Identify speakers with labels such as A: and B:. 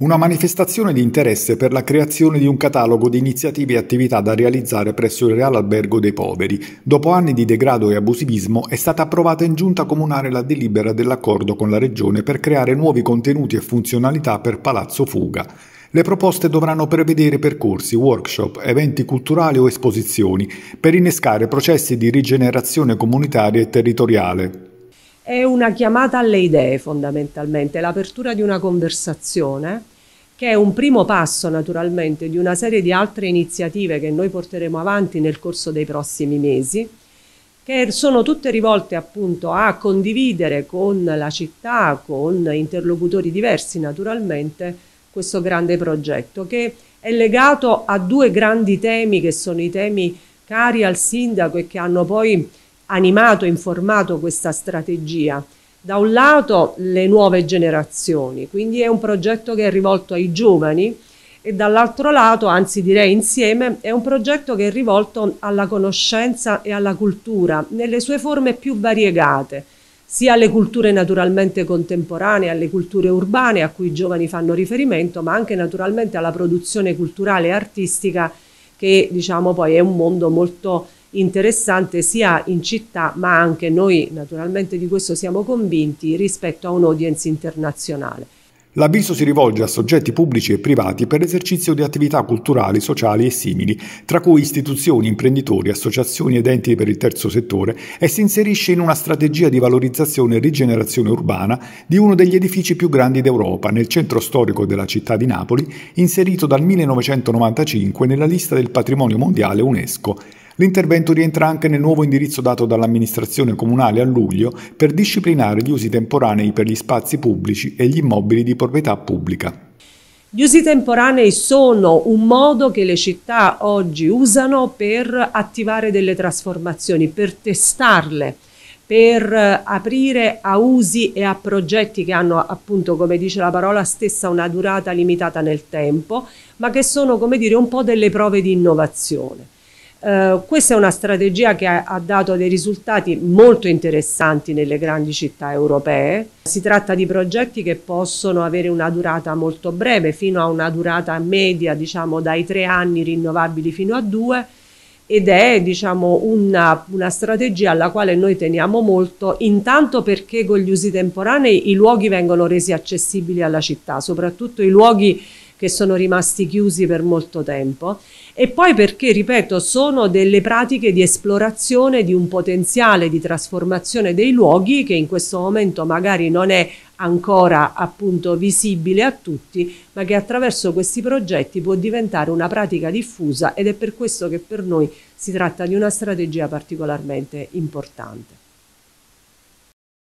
A: Una manifestazione di interesse per la creazione di un catalogo di iniziative e attività da realizzare presso il Real Albergo dei Poveri. Dopo anni di degrado e abusivismo è stata approvata in giunta comunale la delibera dell'accordo con la Regione per creare nuovi contenuti e funzionalità per Palazzo Fuga. Le proposte dovranno prevedere percorsi, workshop, eventi culturali o esposizioni per innescare processi di rigenerazione comunitaria e territoriale.
B: È una chiamata alle idee fondamentalmente, l'apertura di una conversazione che è un primo passo naturalmente di una serie di altre iniziative che noi porteremo avanti nel corso dei prossimi mesi, che sono tutte rivolte appunto a condividere con la città, con interlocutori diversi naturalmente, questo grande progetto che è legato a due grandi temi che sono i temi cari al sindaco e che hanno poi animato, informato questa strategia da un lato le nuove generazioni, quindi è un progetto che è rivolto ai giovani e dall'altro lato, anzi direi insieme, è un progetto che è rivolto alla conoscenza e alla cultura nelle sue forme più variegate, sia alle culture naturalmente contemporanee, alle culture urbane a cui i giovani fanno riferimento, ma anche naturalmente alla produzione culturale e artistica che diciamo poi è un mondo molto interessante sia in città ma anche noi naturalmente di questo siamo convinti rispetto a un'audience internazionale.
A: L'avviso si rivolge a soggetti pubblici e privati per l'esercizio di attività culturali, sociali e simili, tra cui istituzioni, imprenditori, associazioni ed enti per il terzo settore, e si inserisce in una strategia di valorizzazione e rigenerazione urbana di uno degli edifici più grandi d'Europa, nel centro storico della città di Napoli, inserito dal 1995 nella lista del patrimonio mondiale UNESCO. L'intervento rientra anche nel nuovo indirizzo dato dall'amministrazione comunale a luglio per disciplinare gli usi temporanei per gli spazi pubblici e gli immobili di proprietà pubblica.
B: Gli usi temporanei sono un modo che le città oggi usano per attivare delle trasformazioni, per testarle, per eh, aprire a usi e a progetti che hanno appunto, come dice la parola stessa, una durata limitata nel tempo, ma che sono, come dire, un po' delle prove di innovazione. Uh, questa è una strategia che ha, ha, dato dei risultati molto interessanti nelle grandi città europee. Si tratta di progetti che possono avere una durata molto breve, fino a una durata media, diciamo dai tre anni rinnovabili fino a due, ed è diciamo, una, una strategia alla quale noi teniamo molto, intanto perché con gli usi temporanei i luoghi vengono resi accessibili alla città, soprattutto i luoghi che sono rimasti chiusi per molto tempo e poi perché, ripeto, sono delle pratiche di esplorazione di un potenziale di trasformazione dei luoghi che in questo momento magari non è ancora appunto visibile a tutti, ma che attraverso questi progetti può diventare una pratica diffusa ed è per questo che per noi si tratta di una strategia particolarmente importante.